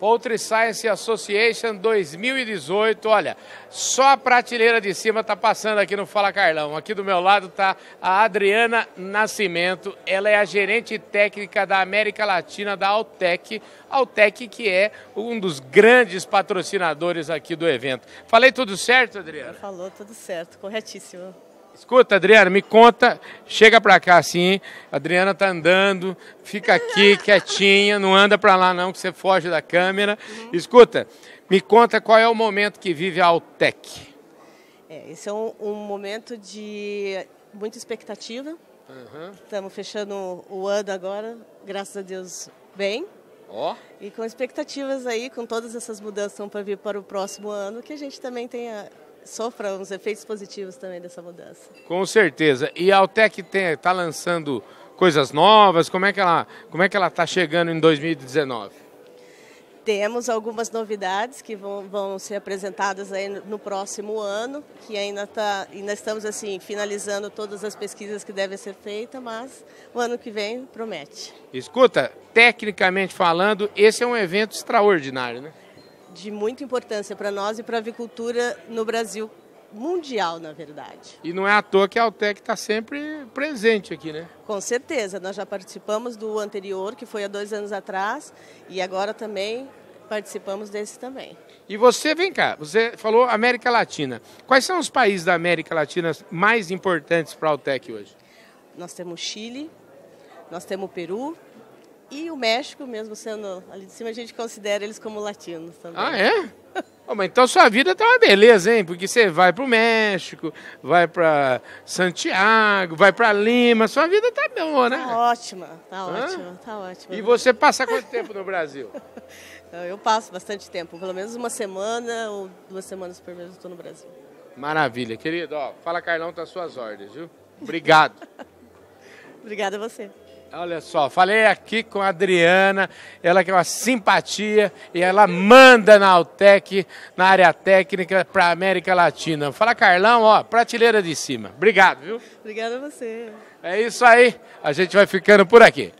Poultry Science Association 2018. Olha, só a prateleira de cima está passando aqui no Fala Carlão. Aqui do meu lado está a Adriana Nascimento. Ela é a gerente técnica da América Latina da Altec. Altec que é um dos grandes patrocinadores aqui do evento. Falei tudo certo, Adriana? Falou tudo certo, corretíssimo. Escuta, Adriana, me conta, chega pra cá assim, a Adriana tá andando, fica aqui quietinha, não anda pra lá não, que você foge da câmera. Uhum. Escuta, me conta qual é o momento que vive a Altec. É, esse é um, um momento de muita expectativa. Uhum. Estamos fechando o ano agora, graças a Deus, bem. Oh. E com expectativas aí, com todas essas mudanças para vir para o próximo ano, que a gente também tenha sofram os efeitos positivos também dessa mudança. Com certeza. E a Altec está lançando coisas novas? Como é que ela como é que ela está chegando em 2019? Temos algumas novidades que vão, vão ser apresentadas aí no próximo ano, que ainda, tá, ainda estamos assim finalizando todas as pesquisas que devem ser feitas, mas o ano que vem promete. Escuta, tecnicamente falando, esse é um evento extraordinário, né? de muita importância para nós e para a avicultura no Brasil mundial, na verdade. E não é à toa que a Altec está sempre presente aqui, né? Com certeza, nós já participamos do anterior, que foi há dois anos atrás, e agora também participamos desse também. E você, vem cá, você falou América Latina. Quais são os países da América Latina mais importantes para a Altec hoje? Nós temos Chile, nós temos Peru, e o México, mesmo sendo ali de cima, a gente considera eles como latinos também. Ah, é? oh, mas então sua vida tá uma beleza, hein? Porque você vai pro México, vai para Santiago, vai para Lima, sua vida tá boa, né? Tá ótima, tá Hã? ótima, tá ótima. E você passa quanto tempo no Brasil? Eu passo bastante tempo, pelo menos uma semana ou duas semanas por mês eu estou no Brasil. Maravilha, querido. Ó, fala Carlão, tá às suas ordens, viu? Obrigado. Obrigada a você. Olha só, falei aqui com a Adriana, ela que é uma simpatia e ela manda na Altec, na área técnica para a América Latina. Fala Carlão, ó, prateleira de cima. Obrigado, viu? Obrigada a você. É isso aí, a gente vai ficando por aqui.